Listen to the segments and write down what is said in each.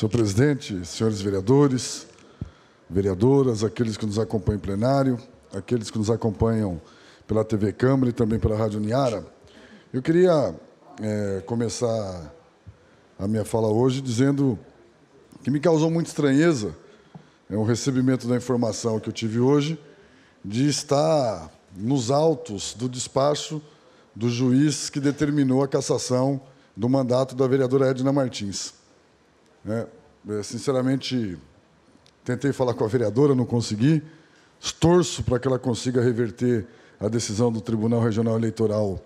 Senhor presidente, senhores vereadores, vereadoras, aqueles que nos acompanham em plenário, aqueles que nos acompanham pela TV Câmara e também pela Rádio Niara. Eu queria é, começar a minha fala hoje dizendo que me causou muita estranheza é um recebimento da informação que eu tive hoje de estar nos autos do despacho do juiz que determinou a cassação do mandato da vereadora Edna Martins. É, sinceramente, tentei falar com a vereadora, não consegui. Torço para que ela consiga reverter a decisão do Tribunal Regional Eleitoral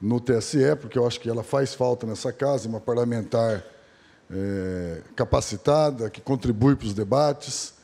no TSE, porque eu acho que ela faz falta nessa casa, uma parlamentar é, capacitada, que contribui para os debates,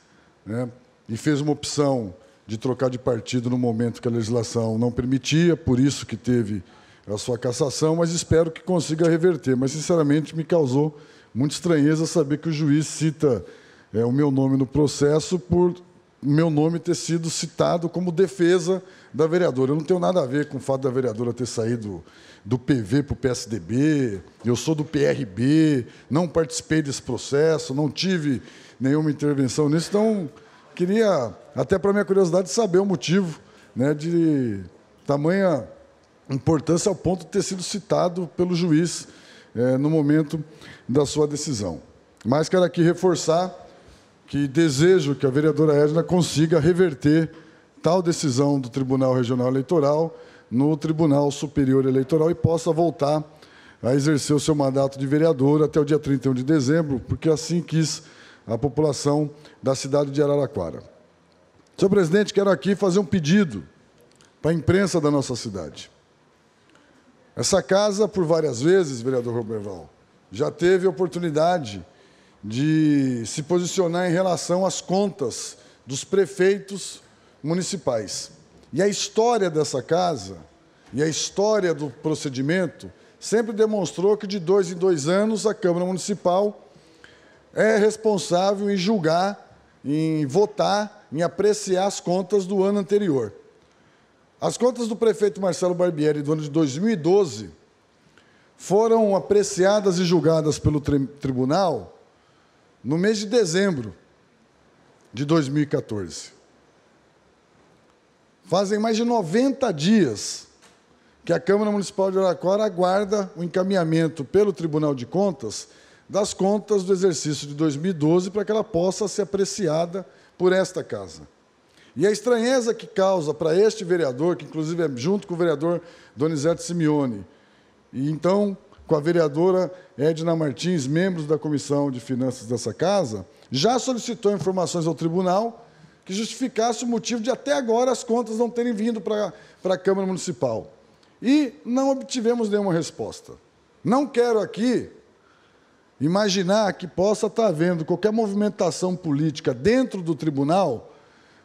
né, e fez uma opção de trocar de partido no momento que a legislação não permitia, por isso que teve a sua cassação, mas espero que consiga reverter. Mas, sinceramente, me causou muita estranheza saber que o juiz cita é, o meu nome no processo por meu nome ter sido citado como defesa da vereadora. Eu não tenho nada a ver com o fato da vereadora ter saído do PV para o PSDB, eu sou do PRB, não participei desse processo, não tive nenhuma intervenção nisso. Então, queria, até para minha curiosidade, saber o motivo né, de tamanha importância ao ponto de ter sido citado pelo juiz é, no momento da sua decisão. Mas quero aqui reforçar que desejo que a vereadora Edna consiga reverter tal decisão do Tribunal Regional Eleitoral no Tribunal Superior Eleitoral e possa voltar a exercer o seu mandato de vereadora até o dia 31 de dezembro, porque assim quis a população da cidade de Araraquara. Senhor presidente, quero aqui fazer um pedido para a imprensa da nossa cidade. Essa casa, por várias vezes, vereador Roberval, já teve oportunidade de se posicionar em relação às contas dos prefeitos municipais. E a história dessa casa e a história do procedimento sempre demonstrou que de dois em dois anos a Câmara Municipal é responsável em julgar, em votar, em apreciar as contas do ano anterior. As contas do prefeito Marcelo Barbieri do ano de 2012 foram apreciadas e julgadas pelo tri tribunal no mês de dezembro de 2014. Fazem mais de 90 dias que a Câmara Municipal de Araraquara aguarda o encaminhamento pelo Tribunal de Contas das contas do exercício de 2012 para que ela possa ser apreciada por esta Casa. E a estranheza que causa para este vereador, que inclusive é junto com o vereador Donizete Simeone, e então com a vereadora Edna Martins, membros da Comissão de Finanças dessa casa, já solicitou informações ao tribunal que justificasse o motivo de até agora as contas não terem vindo para, para a Câmara Municipal. E não obtivemos nenhuma resposta. Não quero aqui imaginar que possa estar tá havendo qualquer movimentação política dentro do tribunal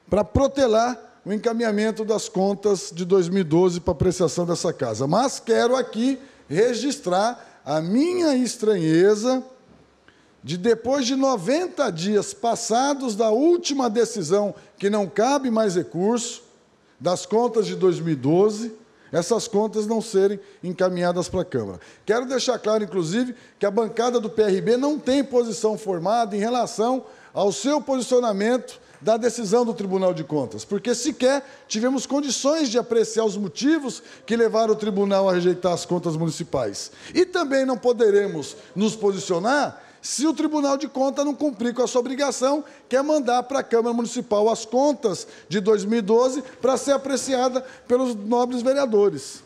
para protelar o encaminhamento das contas de 2012 para apreciação dessa casa. Mas quero aqui registrar a minha estranheza de depois de 90 dias passados da última decisão que não cabe mais recurso das contas de 2012, essas contas não serem encaminhadas para a Câmara. Quero deixar claro, inclusive, que a bancada do PRB não tem posição formada em relação ao seu posicionamento da decisão do Tribunal de Contas, porque sequer tivemos condições de apreciar os motivos que levaram o tribunal a rejeitar as contas municipais. E também não poderemos nos posicionar se o Tribunal de Contas não cumprir com a sua obrigação, que é mandar para a Câmara Municipal as contas de 2012 para ser apreciada pelos nobres vereadores.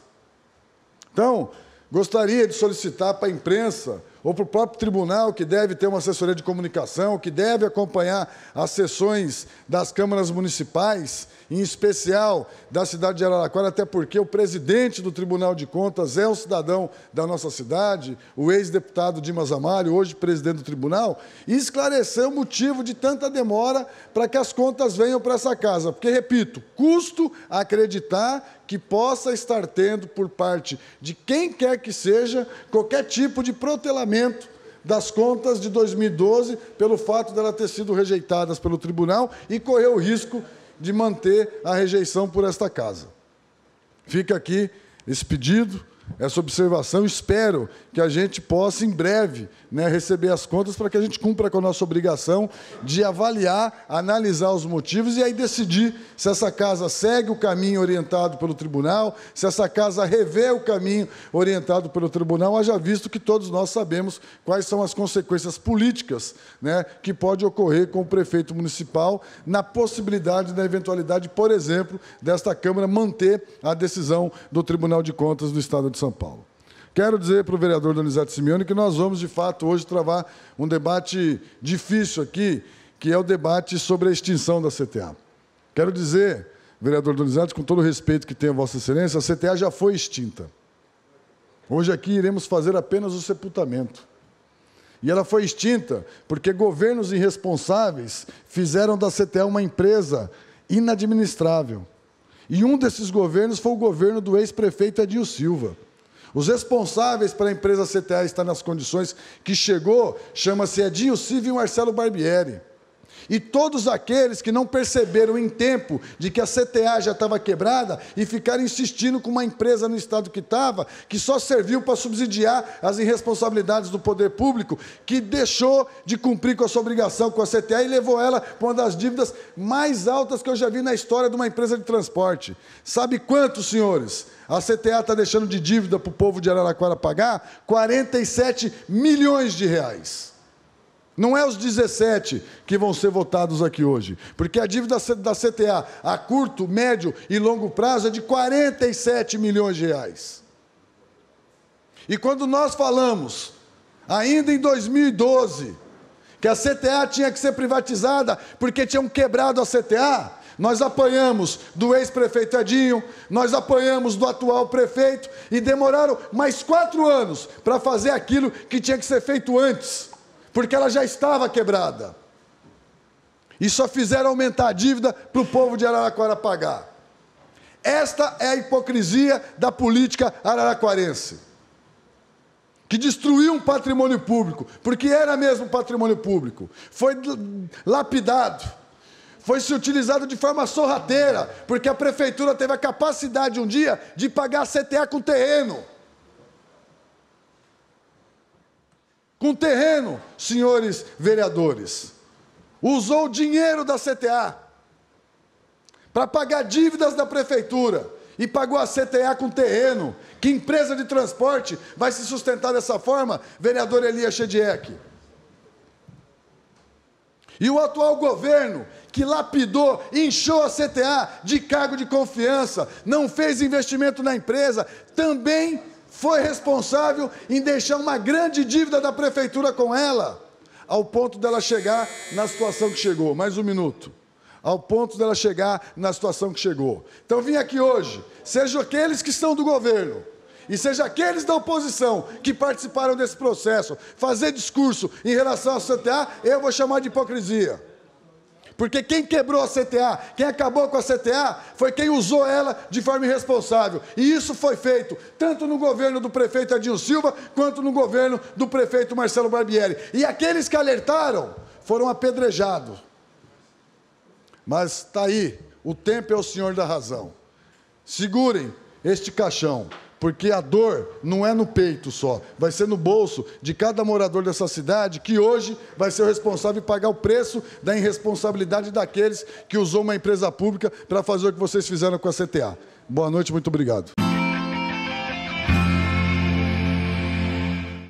Então, gostaria de solicitar para a imprensa ou para o próprio tribunal, que deve ter uma assessoria de comunicação, que deve acompanhar as sessões das câmaras municipais, em especial da cidade de Araraquara, até porque o presidente do Tribunal de Contas é um cidadão da nossa cidade, o ex-deputado Dimas Amário, hoje presidente do tribunal, e esclarecer o motivo de tanta demora para que as contas venham para essa casa. Porque, repito, custo acreditar que possa estar tendo por parte de quem quer que seja qualquer tipo de protelamento das contas de 2012 pelo fato dela ter sido rejeitadas pelo tribunal e correu o risco de manter a rejeição por esta casa. Fica aqui esse pedido, essa observação. Espero que a gente possa, em breve, né, receber as contas para que a gente cumpra com a nossa obrigação de avaliar, analisar os motivos e aí decidir se essa casa segue o caminho orientado pelo tribunal, se essa casa revê o caminho orientado pelo tribunal, haja visto que todos nós sabemos quais são as consequências políticas né, que pode ocorrer com o prefeito municipal na possibilidade, na eventualidade, por exemplo, desta Câmara manter a decisão do Tribunal de Contas do Estado de São Paulo. Quero dizer para o vereador Donizete Simeone que nós vamos, de fato, hoje travar um debate difícil aqui, que é o debate sobre a extinção da CTA. Quero dizer, vereador Donizete, com todo o respeito que tem a Vossa Excelência, a CTA já foi extinta. Hoje aqui iremos fazer apenas o sepultamento. E ela foi extinta porque governos irresponsáveis fizeram da CTA uma empresa inadministrável. E um desses governos foi o governo do ex-prefeito Adil Silva. Os responsáveis para a empresa CTA estar nas condições que chegou chama-se Edinho Silva e Marcelo Barbieri. E todos aqueles que não perceberam em tempo de que a CTA já estava quebrada e ficaram insistindo com uma empresa no estado que estava, que só serviu para subsidiar as irresponsabilidades do poder público, que deixou de cumprir com a sua obrigação com a CTA e levou ela para uma das dívidas mais altas que eu já vi na história de uma empresa de transporte. Sabe quanto, senhores? A CTA está deixando de dívida para o povo de Araraquara pagar 47 milhões de reais. Não é os 17 que vão ser votados aqui hoje, porque a dívida da CTA a curto, médio e longo prazo é de 47 milhões de reais. E quando nós falamos, ainda em 2012, que a CTA tinha que ser privatizada porque tinham quebrado a CTA, nós apanhamos do ex-prefeito Edinho, nós apanhamos do atual prefeito e demoraram mais quatro anos para fazer aquilo que tinha que ser feito antes porque ela já estava quebrada. E só fizeram aumentar a dívida para o povo de Araraquara pagar. Esta é a hipocrisia da política araraquarense, que destruiu um patrimônio público, porque era mesmo patrimônio público, foi lapidado, foi se utilizado de forma sorrateira, porque a prefeitura teve a capacidade um dia de pagar a CTA com terreno. com terreno, senhores vereadores. Usou o dinheiro da CTA para pagar dívidas da prefeitura e pagou a CTA com terreno. Que empresa de transporte vai se sustentar dessa forma, vereador Elias Chediek? E o atual governo, que lapidou, inchou a CTA de cargo de confiança, não fez investimento na empresa, também foi responsável em deixar uma grande dívida da prefeitura com ela, ao ponto dela chegar na situação que chegou. Mais um minuto. Ao ponto dela chegar na situação que chegou. Então vim aqui hoje, sejam aqueles que estão do governo, e seja aqueles da oposição que participaram desse processo, fazer discurso em relação ao CTA, eu vou chamar de hipocrisia. Porque quem quebrou a CTA, quem acabou com a CTA, foi quem usou ela de forma irresponsável. E isso foi feito tanto no governo do prefeito Adil Silva, quanto no governo do prefeito Marcelo Barbieri. E aqueles que alertaram foram apedrejados. Mas está aí, o tempo é o senhor da razão. Segurem este caixão porque a dor não é no peito só, vai ser no bolso de cada morador dessa cidade que hoje vai ser o responsável e pagar o preço da irresponsabilidade daqueles que usou uma empresa pública para fazer o que vocês fizeram com a CTA. Boa noite, muito obrigado.